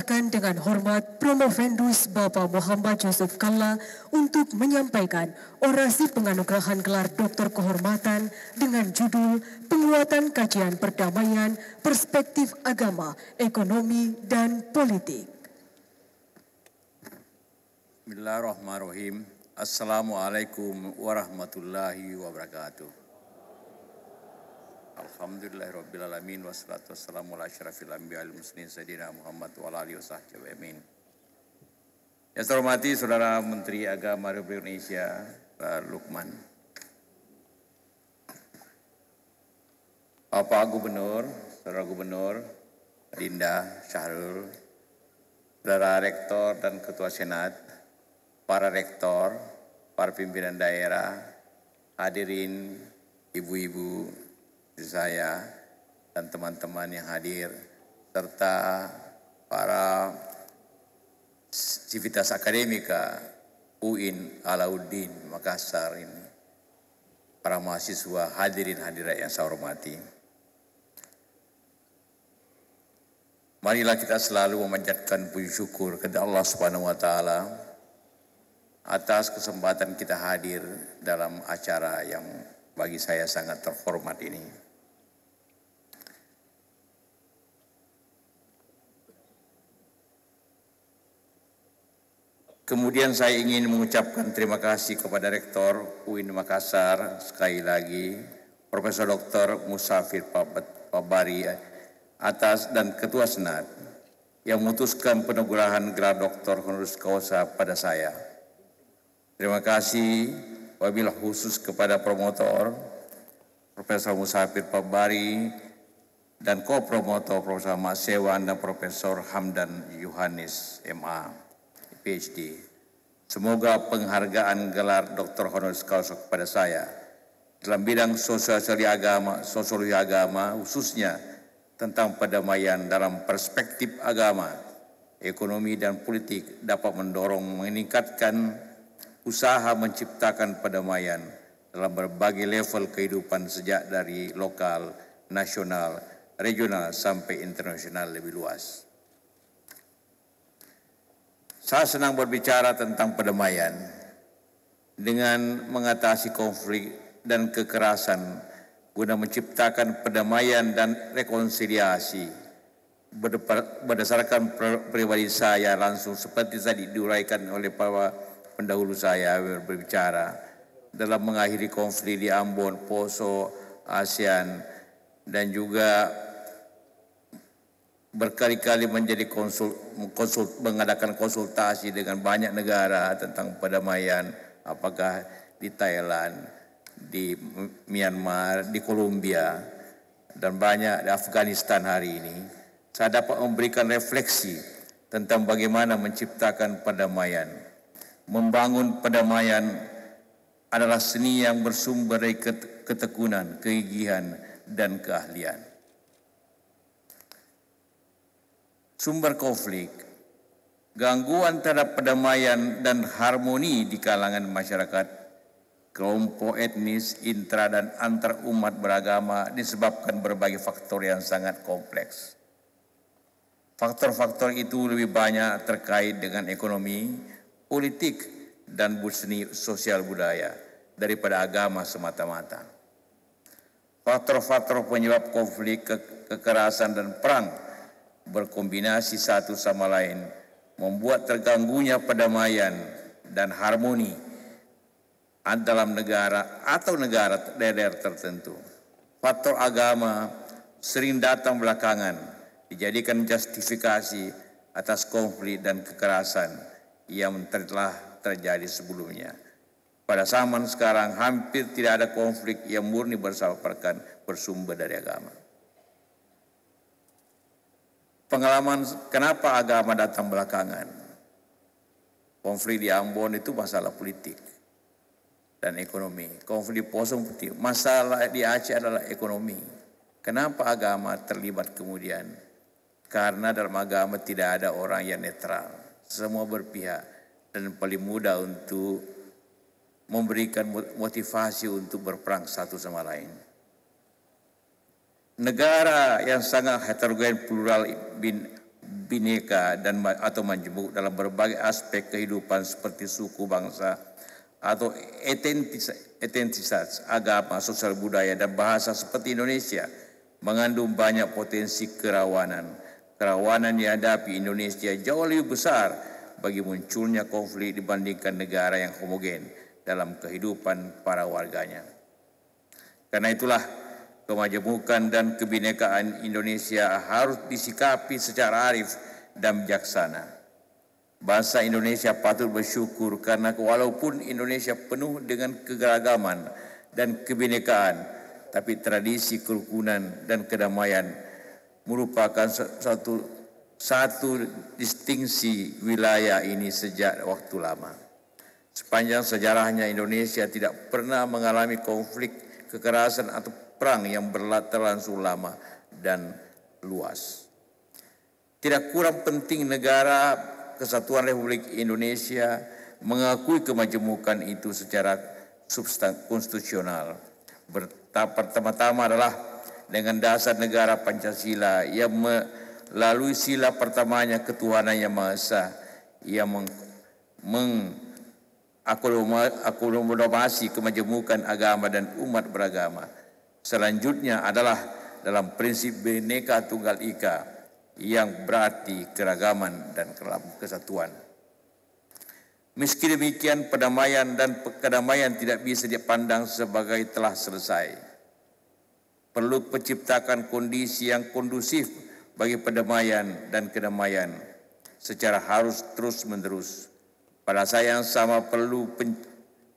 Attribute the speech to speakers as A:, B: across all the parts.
A: persilahkan dengan hormat Promovendus Bapak Muhammad Yusuf Kalla untuk menyampaikan orasi penganugerahan gelar Doktor Kehormatan dengan judul Penguatan Kajian Perdamaian Perspektif Agama, Ekonomi, dan Politik.
B: Bismillahirrahmanirrahim. Assalamualaikum warahmatullahi wabarakatuh. Alhamdulillahirrabbilalamin Wassalatu wassalamu ala syarafil anbiya al muslimin Sayyidina Muhammad wa alihi wa sahbihi amin Yang saya hormati Saudara Menteri Agama Republik Indonesia Pak Lukman Bapak Gubernur, Saudara Gubernur Linda Syahrul Saudara Rektor dan Ketua Senat Para Rektor, para pimpinan daerah Hadirin, ibu-ibu, saya dan teman-teman yang hadir serta para civitas akademika UIN Alauddin Makassar ini para mahasiswa hadirin hadirat yang saya hormati Marilah kita selalu memanjatkan puji syukur kepada Allah Subhanahu wa taala atas kesempatan kita hadir dalam acara yang bagi saya sangat terhormat ini. Kemudian saya ingin mengucapkan terima kasih kepada Rektor UIN Makassar sekali lagi, Profesor Dr. Musafir Pabari eh, atas dan Ketua Senat yang memutuskan penugerahan gelar Dr. Honoris Causa pada saya. Terima kasih wabillah khusus kepada promotor Profesor Musafir Pabari dan co promotor Profesor Masewan dan Profesor Hamdan Yohanes MA. PhD. Semoga penghargaan gelar Dr. Honoris Causa kepada saya dalam bidang sosial agama, sosiologi agama khususnya tentang perdamaian dalam perspektif agama, ekonomi dan politik dapat mendorong meningkatkan usaha menciptakan perdamaian dalam berbagai level kehidupan sejak dari lokal, nasional, regional sampai internasional lebih luas. Saya senang berbicara tentang perdamaian dengan mengatasi konflik dan kekerasan guna menciptakan perdamaian dan rekonsiliasi berdasarkan pribadi saya langsung seperti tadi diuraikan oleh para pendahulu saya berbicara dalam mengakhiri konflik di Ambon, Poso, ASEAN dan juga berkali-kali menjadi konsul, konsul, mengadakan konsultasi dengan banyak negara tentang perdamaian, apakah di Thailand, di Myanmar, di Kolombia, dan banyak di Afghanistan hari ini. Saya dapat memberikan refleksi tentang bagaimana menciptakan perdamaian. Membangun perdamaian adalah seni yang bersumber dari ketekunan, kegigihan, dan keahlian. sumber konflik, gangguan terhadap perdamaian dan harmoni di kalangan masyarakat, kelompok etnis, intra dan antar umat beragama disebabkan berbagai faktor yang sangat kompleks. Faktor-faktor itu lebih banyak terkait dengan ekonomi, politik, dan seni sosial budaya daripada agama semata-mata. Faktor-faktor penyebab konflik, ke kekerasan, dan perang berkombinasi satu sama lain membuat terganggunya perdamaian dan harmoni dalam negara atau negara daerah tertentu. Faktor agama sering datang belakangan dijadikan justifikasi atas konflik dan kekerasan yang telah terjadi sebelumnya. Pada zaman sekarang hampir tidak ada konflik yang murni bersama bersumber dari agama pengalaman kenapa agama datang belakangan. Konflik di Ambon itu masalah politik dan ekonomi. Konflik di Poso masalah di Aceh adalah ekonomi. Kenapa agama terlibat kemudian? Karena dalam agama tidak ada orang yang netral. Semua berpihak dan paling mudah untuk memberikan motivasi untuk berperang satu sama lain negara yang sangat heterogen plural bin, bineka dan atau majemuk dalam berbagai aspek kehidupan seperti suku bangsa atau etnisitas, agama, sosial budaya dan bahasa seperti Indonesia mengandung banyak potensi kerawanan. Kerawanan yang dihadapi Indonesia jauh lebih besar bagi munculnya konflik dibandingkan negara yang homogen dalam kehidupan para warganya. Karena itulah kemajemukan dan kebinekaan Indonesia harus disikapi secara arif dan bijaksana. Bangsa Indonesia patut bersyukur karena walaupun Indonesia penuh dengan kegeragaman dan kebinekaan, tapi tradisi kerukunan dan kedamaian merupakan satu satu distingsi wilayah ini sejak waktu lama. Sepanjang sejarahnya Indonesia tidak pernah mengalami konflik kekerasan atau perang yang berlangsung lama dan luas. Tidak kurang penting negara Kesatuan Republik Indonesia mengakui kemajemukan itu secara substan konstitusional. Pertama-tama adalah dengan dasar negara Pancasila yang melalui sila pertamanya ketuhanan yang Maha Esa yang meng, meng akumulasi kemajemukan agama dan umat beragama Selanjutnya adalah dalam prinsip Bhinneka Tunggal Ika yang berarti keragaman dan kesatuan. Meski demikian perdamaian dan kedamaian tidak bisa dipandang sebagai telah selesai. Perlu penciptakan kondisi yang kondusif bagi perdamaian dan kedamaian secara harus terus-menerus. Pada saya yang sama perlu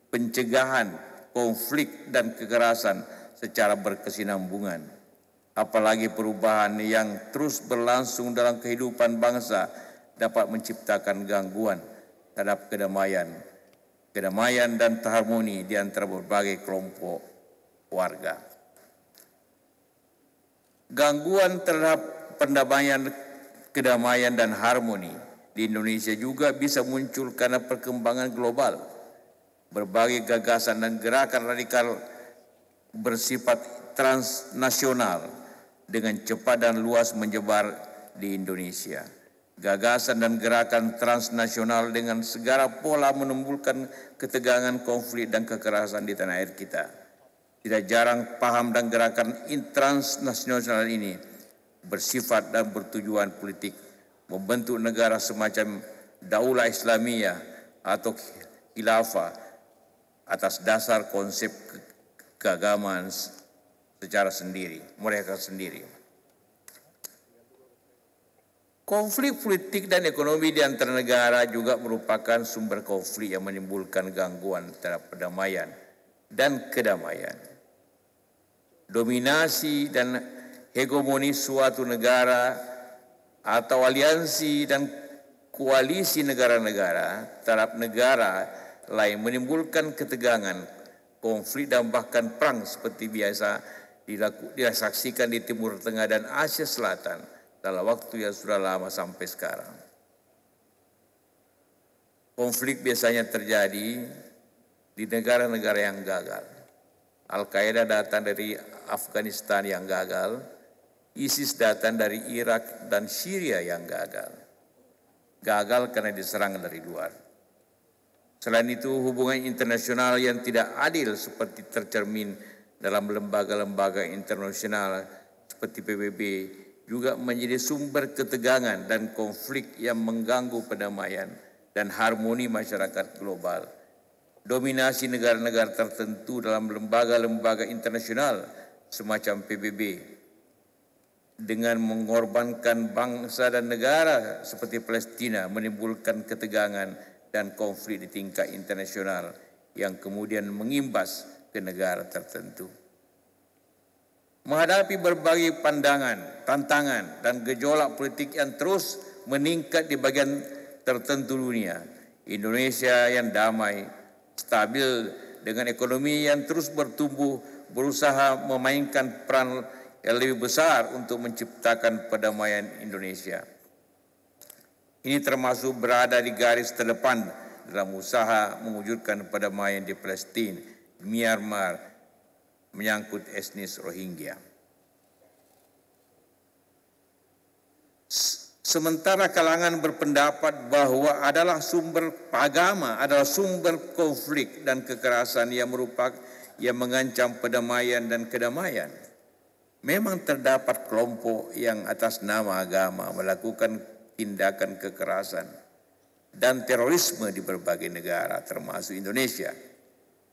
B: pencegahan konflik dan kekerasan secara berkesinambungan. Apalagi perubahan yang terus berlangsung dalam kehidupan bangsa dapat menciptakan gangguan terhadap kedamaian, kedamaian dan harmoni di antara berbagai kelompok warga. Gangguan terhadap pendamaian, kedamaian dan harmoni di Indonesia juga bisa muncul karena perkembangan global. Berbagai gagasan dan gerakan radikal bersifat transnasional dengan cepat dan luas menyebar di Indonesia. Gagasan dan gerakan transnasional dengan segala pola menimbulkan ketegangan, konflik, dan kekerasan di tanah air kita. Tidak jarang paham dan gerakan transnasional ini bersifat dan bertujuan politik, membentuk negara semacam daulah Islamiyah atau khilafah atas dasar konsep keagamaan secara sendiri, mereka sendiri. Konflik politik dan ekonomi di antara negara juga merupakan sumber konflik yang menimbulkan gangguan terhadap perdamaian dan kedamaian. Dominasi dan hegemoni suatu negara atau aliansi dan koalisi negara-negara terhadap negara lain menimbulkan ketegangan konflik dan bahkan perang seperti biasa disaksikan di Timur Tengah dan Asia Selatan dalam waktu yang sudah lama sampai sekarang. Konflik biasanya terjadi di negara-negara yang gagal. Al-Qaeda datang dari Afghanistan yang gagal, ISIS datang dari Irak dan Syria yang gagal. Gagal karena diserang dari luar. Selain itu, hubungan internasional yang tidak adil seperti tercermin dalam lembaga-lembaga internasional seperti PBB juga menjadi sumber ketegangan dan konflik yang mengganggu perdamaian dan harmoni masyarakat global. Dominasi negara-negara tertentu dalam lembaga-lembaga internasional semacam PBB dengan mengorbankan bangsa dan negara seperti Palestina menimbulkan ketegangan dan konflik di tingkat internasional yang kemudian mengimbas ke negara tertentu. Menghadapi berbagai pandangan, tantangan, dan gejolak politik yang terus meningkat di bagian tertentu dunia, Indonesia yang damai, stabil dengan ekonomi yang terus bertumbuh, berusaha memainkan peran yang lebih besar untuk menciptakan perdamaian Indonesia. Ini termasuk berada di garis terdepan dalam usaha mewujudkan perdamaian di Palestina, Myanmar, menyangkut etnis Rohingya. Sementara kalangan berpendapat bahwa adalah sumber agama, adalah sumber konflik dan kekerasan yang merupakan yang mengancam perdamaian dan kedamaian. Memang terdapat kelompok yang atas nama agama melakukan tindakan kekerasan dan terorisme di berbagai negara termasuk Indonesia.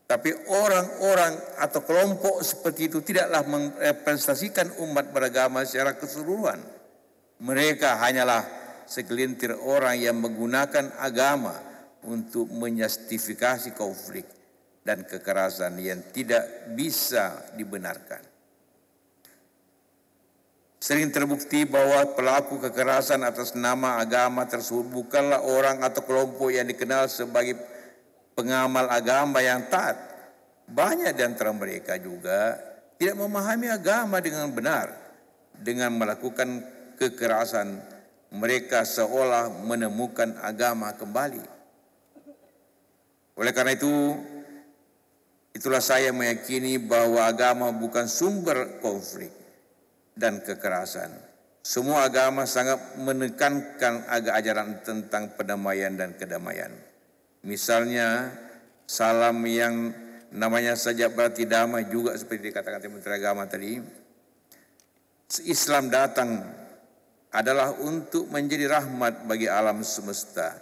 B: Tapi orang-orang atau kelompok seperti itu tidaklah merepresentasikan umat beragama secara keseluruhan. Mereka hanyalah segelintir orang yang menggunakan agama untuk menjustifikasi konflik dan kekerasan yang tidak bisa dibenarkan. Sering terbukti bahwa pelaku kekerasan atas nama agama tersebut bukanlah orang atau kelompok yang dikenal sebagai pengamal agama yang taat. Banyak di antara mereka juga tidak memahami agama dengan benar. Dengan melakukan kekerasan, mereka seolah menemukan agama kembali. Oleh karena itu, itulah saya meyakini bahwa agama bukan sumber konflik dan kekerasan. Semua agama sangat menekankan agar ajaran tentang perdamaian dan kedamaian. Misalnya salam yang namanya saja berarti damai juga seperti dikatakan Menteri Agama tadi. Islam datang adalah untuk menjadi rahmat bagi alam semesta.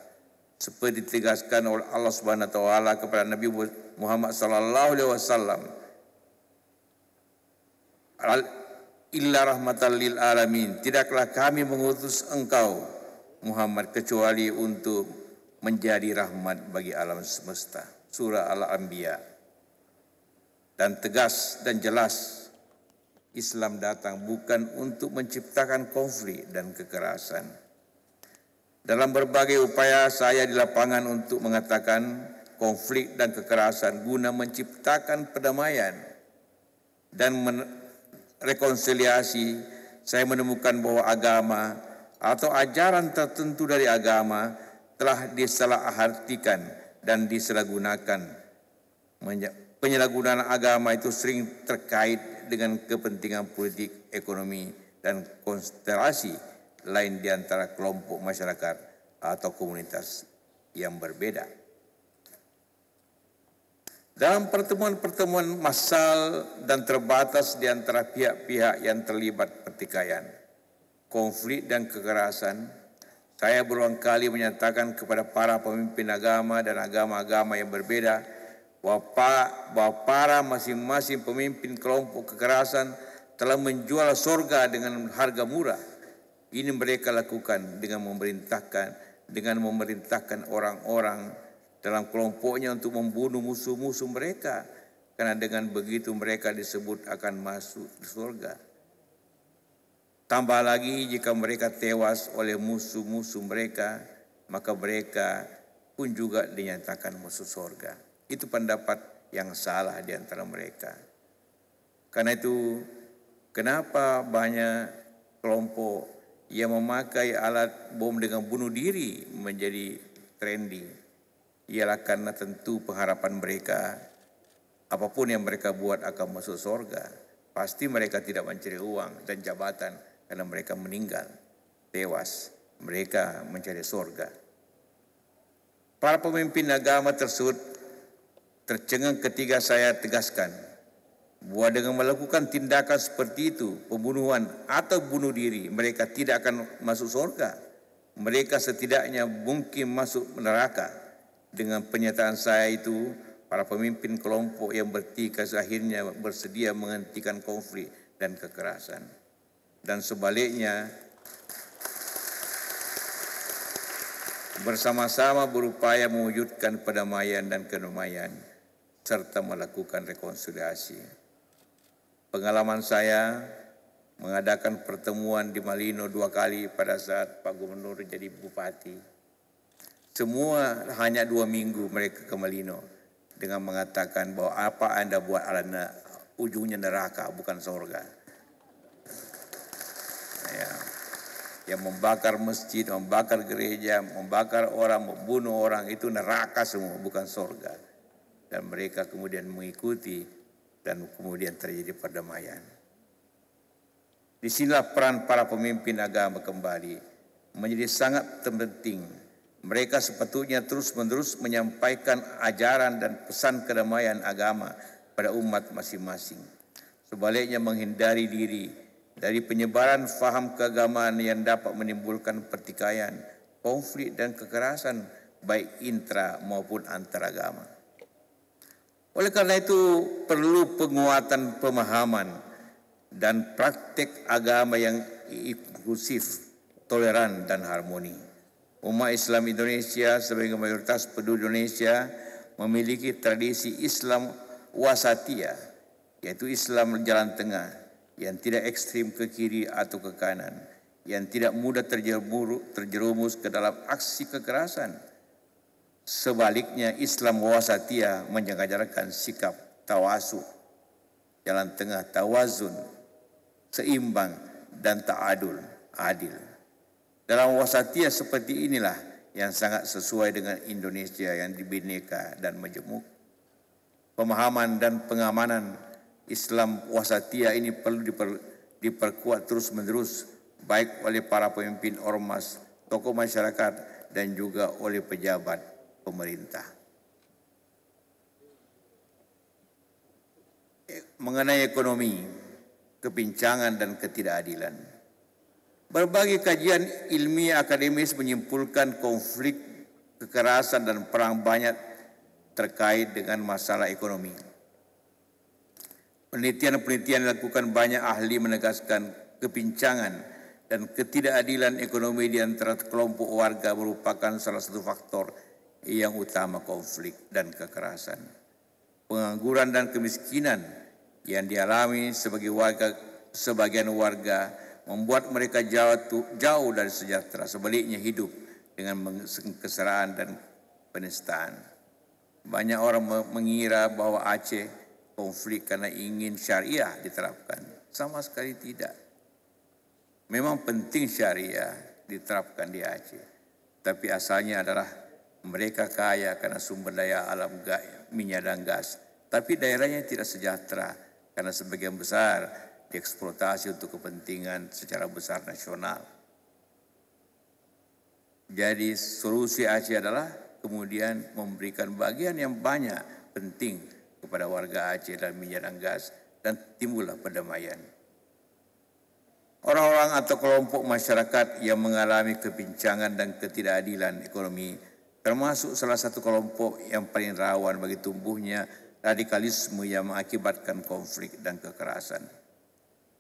B: Seperti ditegaskan oleh Allah Subhanahu wa taala kepada Nabi Muhammad sallallahu alaihi wasallam illa rahmatan lil alamin. Tidaklah kami mengutus engkau Muhammad kecuali untuk menjadi rahmat bagi alam semesta. Surah Al-Anbiya. Dan tegas dan jelas Islam datang bukan untuk menciptakan konflik dan kekerasan. Dalam berbagai upaya saya di lapangan untuk mengatakan konflik dan kekerasan guna menciptakan perdamaian dan men rekonsiliasi, saya menemukan bahwa agama atau ajaran tertentu dari agama telah disalahartikan dan disalahgunakan. Penyalahgunaan agama itu sering terkait dengan kepentingan politik, ekonomi, dan konstelasi lain di antara kelompok masyarakat atau komunitas yang berbeda. Dalam pertemuan-pertemuan massal dan terbatas di antara pihak-pihak yang terlibat pertikaian, konflik dan kekerasan, saya berulang kali menyatakan kepada para pemimpin agama dan agama-agama yang berbeda bahwa para masing-masing pemimpin kelompok kekerasan telah menjual sorga dengan harga murah. Ini mereka lakukan dengan memerintahkan dengan memerintahkan orang-orang dalam kelompoknya untuk membunuh musuh-musuh mereka karena dengan begitu mereka disebut akan masuk surga. Tambah lagi jika mereka tewas oleh musuh-musuh mereka, maka mereka pun juga dinyatakan musuh surga. Itu pendapat yang salah di antara mereka. Karena itu, kenapa banyak kelompok yang memakai alat bom dengan bunuh diri menjadi trending? ialah karena tentu pengharapan mereka apapun yang mereka buat akan masuk surga. Pasti mereka tidak mencari uang dan jabatan karena mereka meninggal, tewas. Mereka mencari surga. Para pemimpin agama tersebut tercengang ketika saya tegaskan bahwa dengan melakukan tindakan seperti itu, pembunuhan atau bunuh diri, mereka tidak akan masuk surga. Mereka setidaknya mungkin masuk neraka. Dengan pernyataan saya itu, para pemimpin kelompok yang bertikas akhirnya bersedia menghentikan konflik dan kekerasan. Dan sebaliknya, bersama-sama berupaya mewujudkan perdamaian dan kedamaian serta melakukan rekonsiliasi. Pengalaman saya mengadakan pertemuan di Malino dua kali pada saat Pak Gubernur jadi Bupati semua hanya dua minggu mereka ke Malino dengan mengatakan bahwa apa Anda buat alana ujungnya neraka bukan surga. Ya. Yang membakar masjid, membakar gereja, membakar orang, membunuh orang itu neraka semua bukan surga Dan mereka kemudian mengikuti dan kemudian terjadi perdamaian. Disinilah peran para pemimpin agama kembali menjadi sangat penting mereka sepatutnya terus-menerus menyampaikan ajaran dan pesan kedamaian agama pada umat masing-masing. Sebaliknya menghindari diri dari penyebaran faham keagamaan yang dapat menimbulkan pertikaian, konflik dan kekerasan baik intra maupun antaragama. Oleh karena itu perlu penguatan pemahaman dan praktik agama yang inklusif, toleran dan harmoni. Umat Islam Indonesia sebagai mayoritas penduduk Indonesia memiliki tradisi Islam wasatia, yaitu Islam jalan tengah yang tidak ekstrim ke kiri atau ke kanan, yang tidak mudah terjerumus ke dalam aksi kekerasan. Sebaliknya Islam wasatia menjaga sikap tawasu, jalan tengah tawazun, seimbang dan tak adul, adil. Dalam wasatia seperti inilah yang sangat sesuai dengan Indonesia yang dibineka dan majemuk. Pemahaman dan pengamanan Islam wasatia ini perlu diper, diperkuat terus-menerus baik oleh para pemimpin ormas, tokoh masyarakat dan juga oleh pejabat pemerintah. Mengenai ekonomi, kepincangan dan ketidakadilan. Berbagai kajian ilmiah akademis menyimpulkan konflik kekerasan dan perang banyak terkait dengan masalah ekonomi. Penelitian-penelitian dilakukan banyak ahli menegaskan kepincangan dan ketidakadilan ekonomi di antara kelompok warga merupakan salah satu faktor yang utama konflik dan kekerasan. Pengangguran dan kemiskinan yang dialami sebagai warga sebagian warga membuat mereka jauh, jauh dari sejahtera, sebaliknya hidup dengan keserahan dan penistaan. Banyak orang mengira bahwa Aceh konflik karena ingin syariah diterapkan. Sama sekali tidak. Memang penting syariah diterapkan di Aceh. Tapi asalnya adalah mereka kaya karena sumber daya alam minyak dan gas. Tapi daerahnya tidak sejahtera karena sebagian besar dieksploitasi untuk kepentingan secara besar nasional. Jadi solusi Aceh adalah kemudian memberikan bagian yang banyak penting kepada warga Aceh dan minyak dan gas dan timbullah perdamaian. Orang-orang atau kelompok masyarakat yang mengalami kebincangan dan ketidakadilan ekonomi termasuk salah satu kelompok yang paling rawan bagi tumbuhnya radikalisme yang mengakibatkan konflik dan kekerasan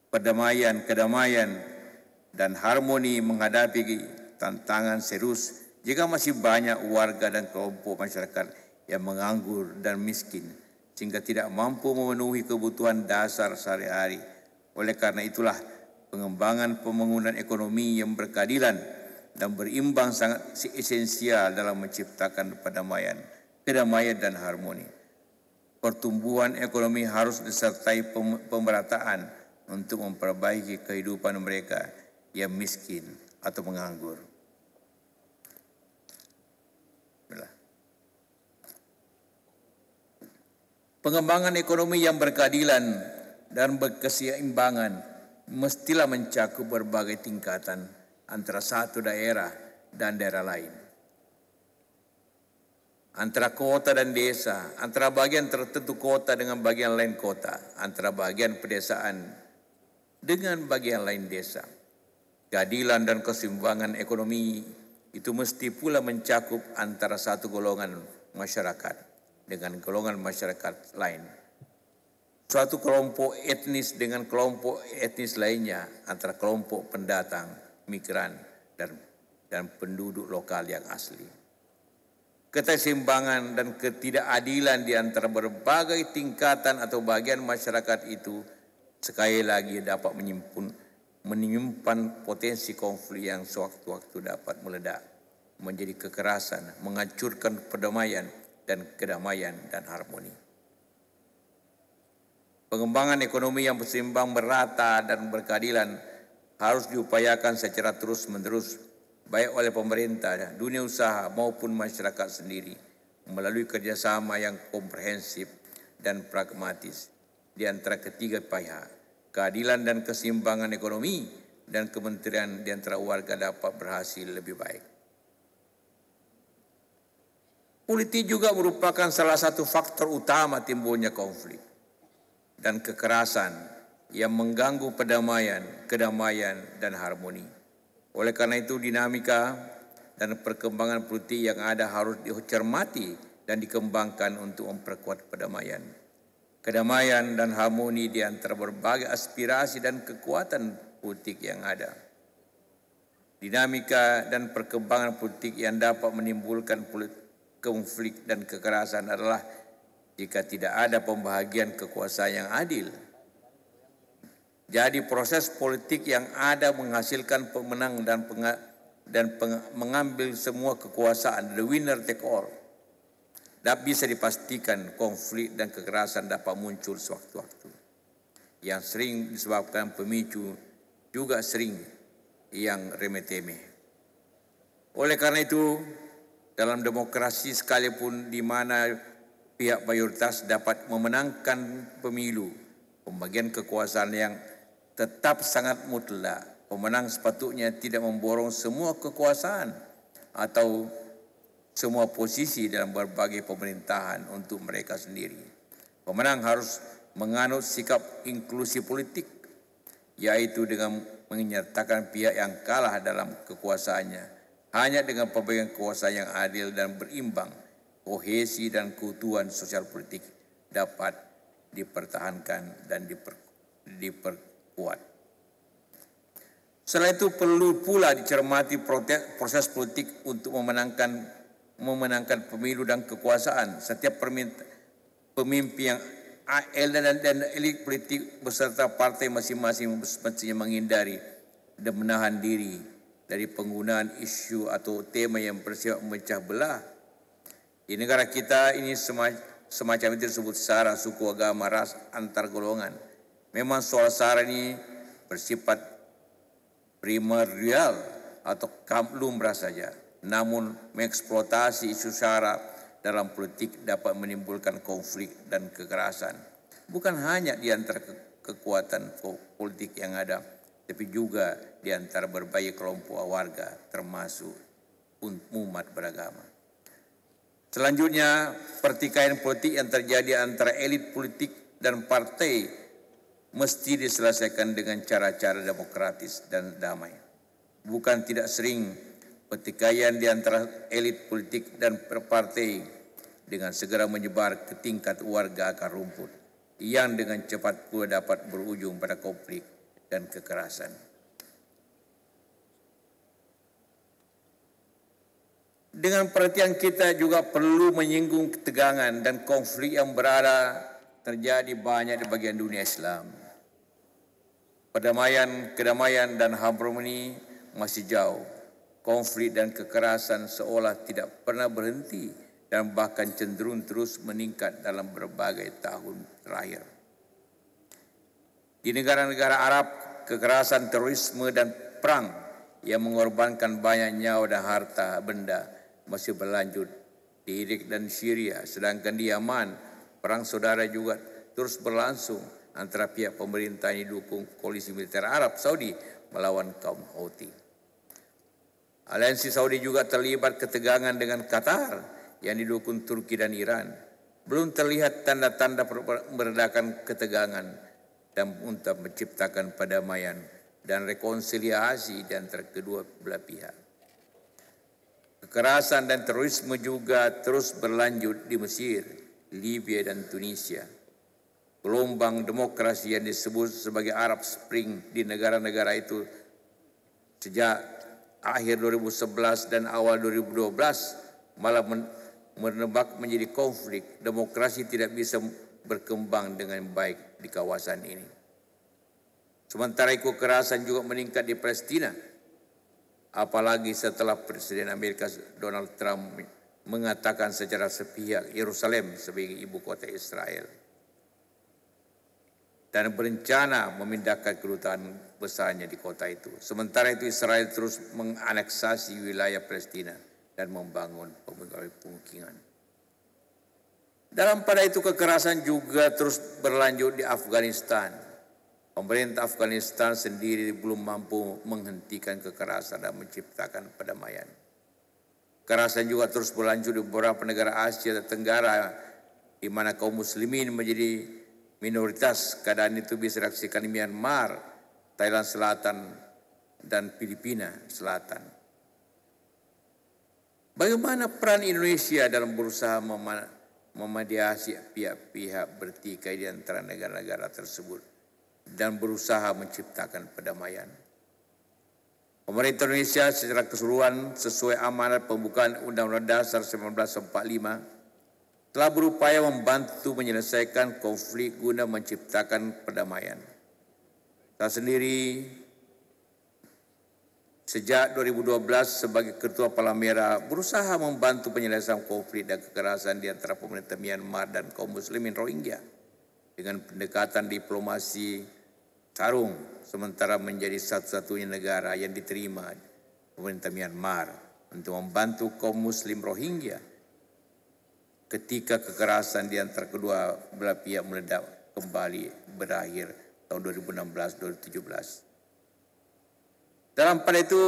B: perdamaian, kedamaian, dan harmoni menghadapi tantangan serius jika masih banyak warga dan kelompok masyarakat yang menganggur dan miskin sehingga tidak mampu memenuhi kebutuhan dasar sehari-hari. Oleh karena itulah pengembangan pembangunan ekonomi yang berkeadilan dan berimbang sangat esensial dalam menciptakan perdamaian, kedamaian dan harmoni. Pertumbuhan ekonomi harus disertai pemerataan untuk memperbaiki kehidupan mereka yang miskin atau menganggur. Pengembangan ekonomi yang berkeadilan dan berkeseimbangan mestilah mencakup berbagai tingkatan antara satu daerah dan daerah lain. Antara kota dan desa, antara bagian tertentu kota dengan bagian lain kota, antara bagian pedesaan dengan bagian lain desa. Keadilan dan keseimbangan ekonomi itu mesti pula mencakup antara satu golongan masyarakat dengan golongan masyarakat lain. Suatu kelompok etnis dengan kelompok etnis lainnya antara kelompok pendatang, migran, dan dan penduduk lokal yang asli. Ketesimbangan dan ketidakadilan di antara berbagai tingkatan atau bagian masyarakat itu sekali lagi dapat menyimpan, menyimpan potensi konflik yang sewaktu-waktu dapat meledak, menjadi kekerasan, menghancurkan perdamaian dan kedamaian dan harmoni. Pengembangan ekonomi yang berseimbang merata dan berkeadilan harus diupayakan secara terus-menerus baik oleh pemerintah, dunia usaha maupun masyarakat sendiri melalui kerjasama yang komprehensif dan pragmatis di antara ketiga pihak. Keadilan dan keseimbangan ekonomi dan kementerian di antara warga dapat berhasil lebih baik. Politik juga merupakan salah satu faktor utama timbulnya konflik dan kekerasan yang mengganggu perdamaian, kedamaian, dan harmoni. Oleh karena itu dinamika dan perkembangan politik yang ada harus dicermati dan dikembangkan untuk memperkuat perdamaian kedamaian dan harmoni di antara berbagai aspirasi dan kekuatan politik yang ada. Dinamika dan perkembangan politik yang dapat menimbulkan konflik dan kekerasan adalah jika tidak ada pembahagian kekuasaan yang adil. Jadi proses politik yang ada menghasilkan pemenang dan dan mengambil semua kekuasaan, the winner take all. Tidak bisa dipastikan konflik dan kekerasan dapat muncul sewaktu-waktu. Yang sering disebabkan pemicu juga sering yang remeh-temeh. Oleh karena itu, dalam demokrasi sekalipun di mana pihak mayoritas dapat memenangkan pemilu, pembagian kekuasaan yang tetap sangat mutlak. Pemenang sepatutnya tidak memborong semua kekuasaan atau semua posisi dalam berbagai pemerintahan untuk mereka sendiri. Pemenang harus menganut sikap inklusi politik, yaitu dengan menyertakan pihak yang kalah dalam kekuasaannya. Hanya dengan pemegang kekuasaan yang adil dan berimbang, kohesi dan keutuhan sosial politik dapat dipertahankan dan diper, diperkuat. Selain itu perlu pula dicermati proses politik untuk memenangkan memenangkan pemilu dan kekuasaan. Setiap pemimpin yang AL dan, dan elit politik beserta partai masing-masing mestinya menghindari dan menahan diri dari penggunaan isu atau tema yang bersifat memecah belah. Di negara kita ini semacam, semacam itu disebut sara suku agama ras antar golongan. Memang soal sara ini bersifat primordial atau lumrah saja namun mengeksploitasi isu sara dalam politik dapat menimbulkan konflik dan kekerasan. Bukan hanya di antara ke kekuatan politik yang ada, tapi juga di antara berbagai kelompok warga termasuk umat beragama. Selanjutnya, pertikaian politik yang terjadi antara elit politik dan partai mesti diselesaikan dengan cara-cara demokratis dan damai. Bukan tidak sering pertikaian di antara elit politik dan perpartai dengan segera menyebar ke tingkat warga akar rumput yang dengan cepat pula dapat berujung pada konflik dan kekerasan. Dengan perhatian kita juga perlu menyinggung ketegangan dan konflik yang berada terjadi banyak di bagian dunia Islam. Perdamaian, kedamaian dan harmoni masih jauh Konflik dan kekerasan seolah tidak pernah berhenti dan bahkan cenderung terus meningkat dalam berbagai tahun terakhir. Di negara-negara Arab, kekerasan terorisme dan perang yang mengorbankan banyak nyawa dan harta benda masih berlanjut di Irak dan Syria. Sedangkan di Yaman, perang saudara juga terus berlangsung antara pihak pemerintah yang didukung koalisi militer Arab Saudi melawan kaum Houthi. Aliansi Saudi juga terlibat ketegangan dengan Qatar yang didukung Turki dan Iran. Belum terlihat tanda-tanda meredakan ketegangan dan untuk menciptakan perdamaian dan rekonsiliasi di antara kedua belah pihak. Kekerasan dan terorisme juga terus berlanjut di Mesir, Libya, dan Tunisia. Gelombang demokrasi yang disebut sebagai Arab Spring di negara-negara itu sejak akhir 2011 dan awal 2012 malah menebak menjadi konflik. Demokrasi tidak bisa berkembang dengan baik di kawasan ini. Sementara itu kekerasan juga meningkat di Palestina. Apalagi setelah Presiden Amerika Donald Trump mengatakan secara sepihak Yerusalem sebagai ibu kota Israel. Dan berencana memindahkan kedutaan besarnya di kota itu. Sementara itu Israel terus menganeksasi wilayah Palestina dan membangun pemukiman. Dalam pada itu kekerasan juga terus berlanjut di Afghanistan. Pemerintah Afghanistan sendiri belum mampu menghentikan kekerasan dan menciptakan perdamaian. Kekerasan juga terus berlanjut di beberapa negara Asia dan Tenggara di mana kaum muslimin menjadi minoritas keadaan itu bisa di Myanmar Thailand Selatan, dan Filipina Selatan. Bagaimana peran Indonesia dalam berusaha mema memediasi pihak-pihak bertikai di antara negara-negara tersebut dan berusaha menciptakan perdamaian? Pemerintah Indonesia secara keseluruhan sesuai amanat pembukaan Undang-Undang Dasar 1945 telah berupaya membantu menyelesaikan konflik guna menciptakan perdamaian. Saya sendiri sejak 2012 sebagai Ketua Palamera berusaha membantu penyelesaian konflik dan kekerasan di antara pemerintah Myanmar dan kaum muslimin Rohingya dengan pendekatan diplomasi sarung sementara menjadi satu-satunya negara yang diterima pemerintah Myanmar untuk membantu kaum muslim Rohingya ketika kekerasan di antara kedua belah pihak meledak kembali berakhir tahun 2016-2017. Dalam pada itu,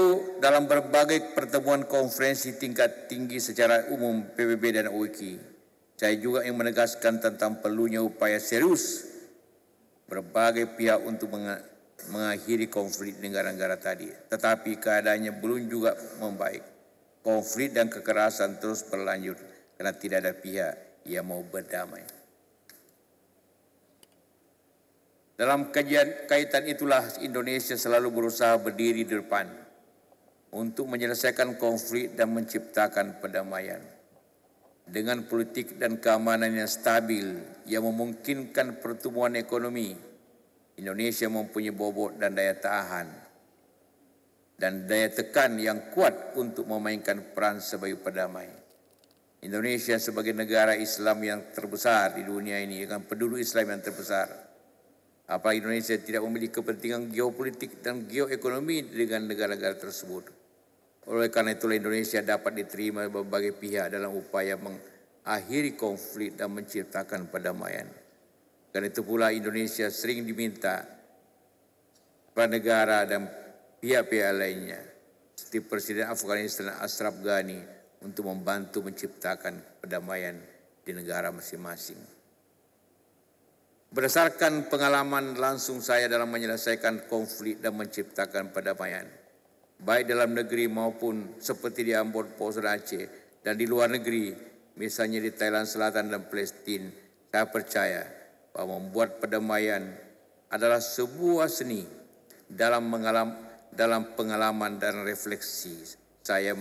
B: dalam berbagai pertemuan konferensi tingkat tinggi secara umum PBB dan OIKI, saya juga yang menegaskan tentang perlunya upaya serius berbagai pihak untuk mengakhiri konflik negara-negara tadi. Tetapi keadaannya belum juga membaik. Konflik dan kekerasan terus berlanjut karena tidak ada pihak yang mau berdamai. Dalam kajian, kaitan itulah Indonesia selalu berusaha berdiri di depan untuk menyelesaikan konflik dan menciptakan perdamaian. Dengan politik dan keamanan yang stabil yang memungkinkan pertumbuhan ekonomi, Indonesia mempunyai bobot dan daya tahan dan daya tekan yang kuat untuk memainkan peran sebagai perdamai. Indonesia sebagai negara Islam yang terbesar di dunia ini dengan penduduk Islam yang terbesar apa Indonesia tidak memiliki kepentingan geopolitik dan geoekonomi dengan negara-negara tersebut. Oleh karena itulah Indonesia dapat diterima berbagai pihak dalam upaya mengakhiri konflik dan menciptakan perdamaian. Karena itu pula Indonesia sering diminta kepada negara dan pihak-pihak lainnya seperti Presiden Afghanistan Ashraf Ghani untuk membantu menciptakan perdamaian di negara masing-masing. Berdasarkan pengalaman langsung saya dalam menyelesaikan konflik dan menciptakan perdamaian, baik dalam negeri maupun seperti di Ambon, Pos dan Aceh, dan di luar negeri, misalnya di Thailand Selatan dan Palestin, saya percaya bahwa membuat perdamaian adalah sebuah seni dalam mengalam, dalam pengalaman dan refleksi saya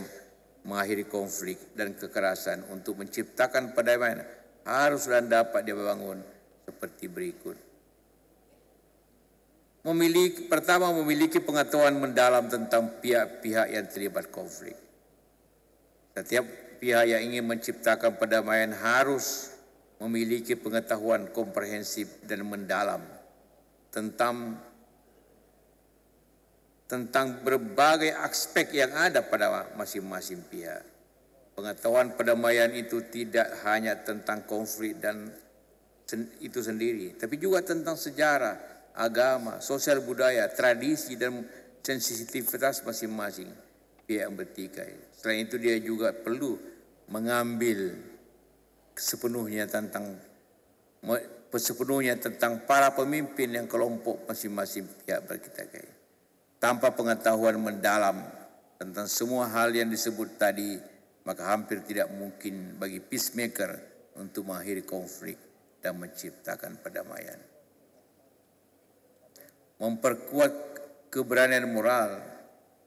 B: mengakhiri konflik dan kekerasan untuk menciptakan perdamaian harus dan dapat dibangun seperti berikut. Memiliki, pertama, memiliki pengetahuan mendalam tentang pihak-pihak yang terlibat konflik. Setiap pihak yang ingin menciptakan perdamaian harus memiliki pengetahuan komprehensif dan mendalam tentang tentang berbagai aspek yang ada pada masing-masing pihak. Pengetahuan perdamaian itu tidak hanya tentang konflik dan itu sendiri, tapi juga tentang sejarah, agama, sosial budaya, tradisi dan sensitivitas masing-masing pihak yang bertikai. Selain itu dia juga perlu mengambil sepenuhnya tentang sepenuhnya tentang para pemimpin yang kelompok masing-masing pihak bertikai tanpa pengetahuan mendalam tentang semua hal yang disebut tadi maka hampir tidak mungkin bagi peacemaker untuk mengakhiri konflik dan menciptakan perdamaian. Memperkuat keberanian moral,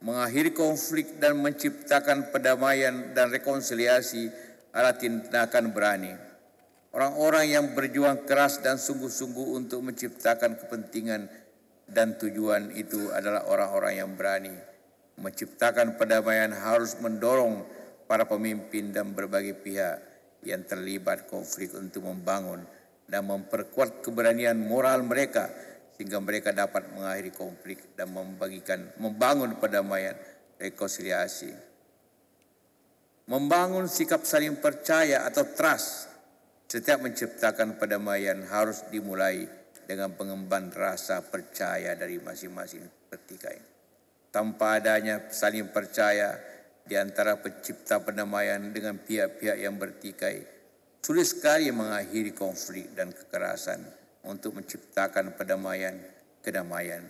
B: mengakhiri konflik dan menciptakan perdamaian dan rekonsiliasi adalah tindakan berani. Orang-orang yang berjuang keras dan sungguh-sungguh untuk menciptakan kepentingan dan tujuan itu adalah orang-orang yang berani. Menciptakan perdamaian harus mendorong para pemimpin dan berbagai pihak yang terlibat konflik untuk membangun dan memperkuat keberanian moral mereka sehingga mereka dapat mengakhiri konflik dan membagikan membangun perdamaian rekonsiliasi membangun sikap saling percaya atau trust setiap menciptakan perdamaian harus dimulai dengan pengemban rasa percaya dari masing-masing pertikai tanpa adanya saling percaya di antara pencipta perdamaian dengan pihak-pihak yang bertikai Sulit sekali mengakhiri konflik dan kekerasan untuk menciptakan perdamaian, kedamaian,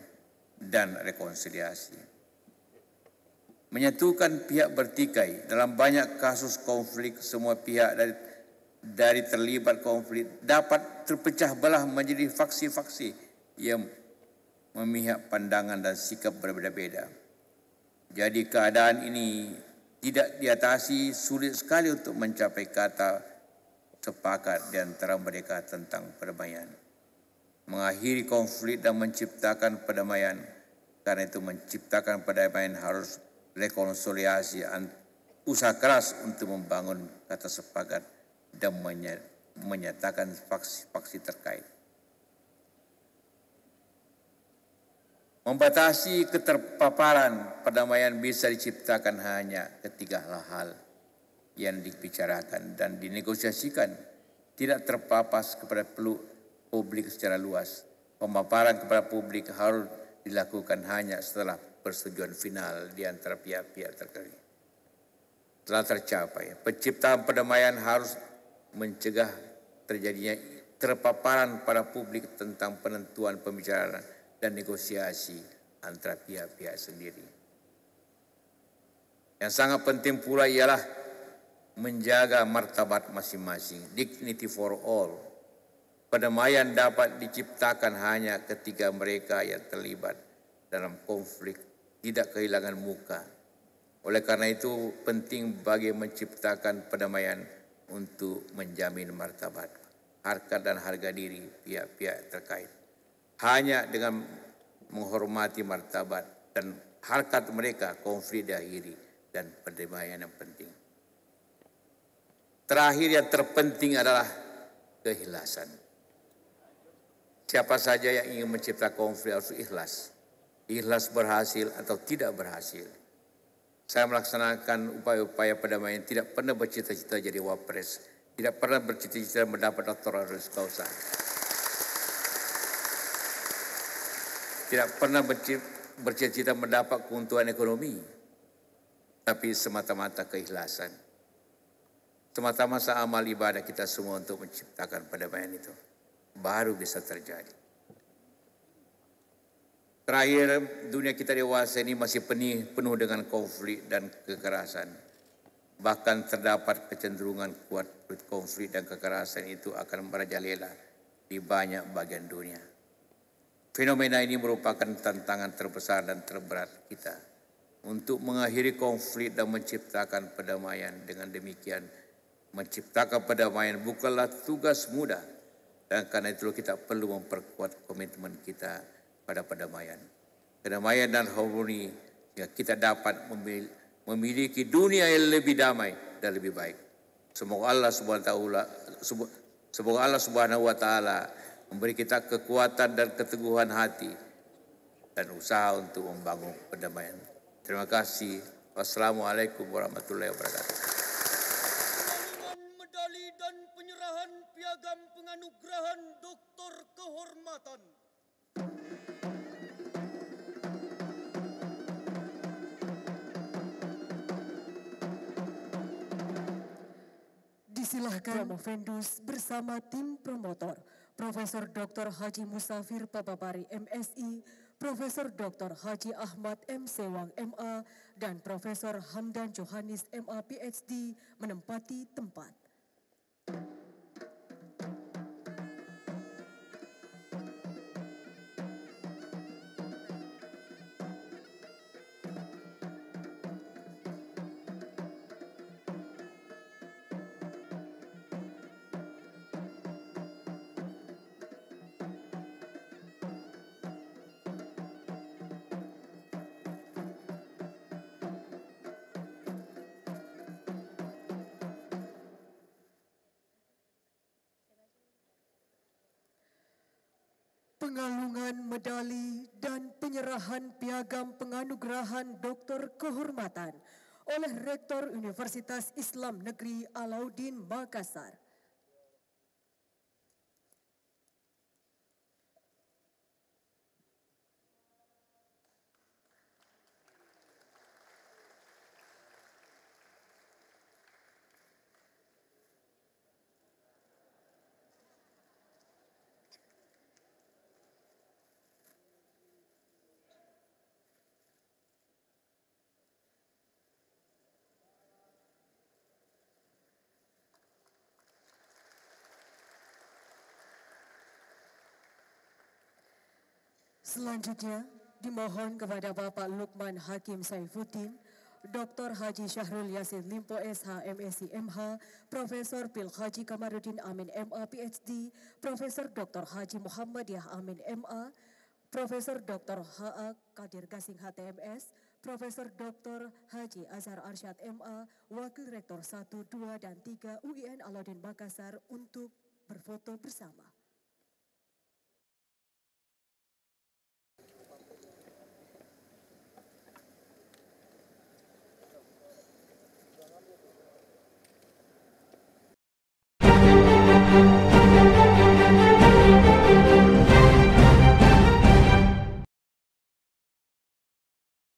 B: dan rekonsiliasi. Menyatukan pihak bertikai dalam banyak kasus konflik semua pihak dari dari terlibat konflik dapat terpecah belah menjadi faksi-faksi yang memihak pandangan dan sikap berbeda-beda. Jadi keadaan ini tidak diatasi sulit sekali untuk mencapai kata sepakat di antara mereka tentang perdamaian. Mengakhiri konflik dan menciptakan perdamaian. Karena itu menciptakan perdamaian harus rekonsiliasi usaha keras untuk membangun kata sepakat dan menyatakan faksi-faksi terkait. Membatasi keterpaparan perdamaian bisa diciptakan hanya ketiga hal yang dibicarakan dan dinegosiasikan tidak terpapas kepada publik secara luas. Pemaparan kepada publik harus dilakukan hanya setelah persetujuan final di antara pihak-pihak terkait. Telah tercapai. Penciptaan perdamaian harus mencegah terjadinya terpaparan pada publik tentang penentuan pembicaraan dan negosiasi antara pihak-pihak sendiri. Yang sangat penting pula ialah menjaga martabat masing-masing, dignity for all. Perdamaian dapat diciptakan hanya ketika mereka yang terlibat dalam konflik tidak kehilangan muka. Oleh karena itu penting bagi menciptakan perdamaian untuk menjamin martabat, harkat dan harga diri pihak-pihak terkait. Hanya dengan menghormati martabat dan harkat mereka konflik diakhiri dan perdamaian yang penting. Terakhir yang terpenting adalah keikhlasan. Siapa saja yang ingin mencipta konflik harus ikhlas. Ikhlas berhasil atau tidak berhasil. Saya melaksanakan upaya-upaya perdamaian tidak pernah bercita-cita jadi wapres. Tidak pernah bercita-cita mendapat doktor honoris causa. Tidak pernah bercita-cita mendapat keuntungan ekonomi. Tapi semata-mata keikhlasan Terutama amal ibadah kita semua untuk menciptakan perdamaian itu. Baru bisa terjadi. Terakhir, dunia kita dewasa ini masih penuh, penuh dengan konflik dan kekerasan. Bahkan terdapat kecenderungan kuat konflik dan kekerasan itu akan merajalela di banyak bagian dunia. Fenomena ini merupakan tantangan terbesar dan terberat kita untuk mengakhiri konflik dan menciptakan perdamaian. Dengan demikian, menciptakan perdamaian bukanlah tugas mudah. Dan karena itu kita perlu memperkuat komitmen kita pada perdamaian. Kedamaian dan harmoni ya kita dapat memiliki dunia yang lebih damai dan lebih baik. Semoga Allah Subhanahu wa semoga Allah Subhanahu wa taala memberi kita kekuatan dan keteguhan hati dan usaha untuk membangun perdamaian. Terima kasih. Wassalamualaikum warahmatullahi wabarakatuh.
A: Ventus bersama tim promotor Profesor Dr. Haji Musafir Papapari MSI, Profesor Dr. Haji Ahmad M. Sewang MA, dan Profesor Hamdan Johanis MA PhD menempati tempat. medali dan penyerahan piagam penganugerahan Doktor Kehormatan oleh Rektor Universitas Islam Negeri Alauddin Makassar. Selanjutnya, dimohon kepada Bapak Lukman Hakim Saifuddin, Dr. Haji Syahrul Yasin Limpo SH MSc MH, Profesor Pil Haji Kamarudin Amin MA PhD, Profesor Dr. Haji Muhammadiyah Amin MA, Profesor Dr. H.A. Kadir Gasing HTMS, Profesor Dr. Haji Azhar Arsyad MA, Wakil Rektor 1, 2, dan 3 UIN Alauddin Makassar untuk berfoto bersama.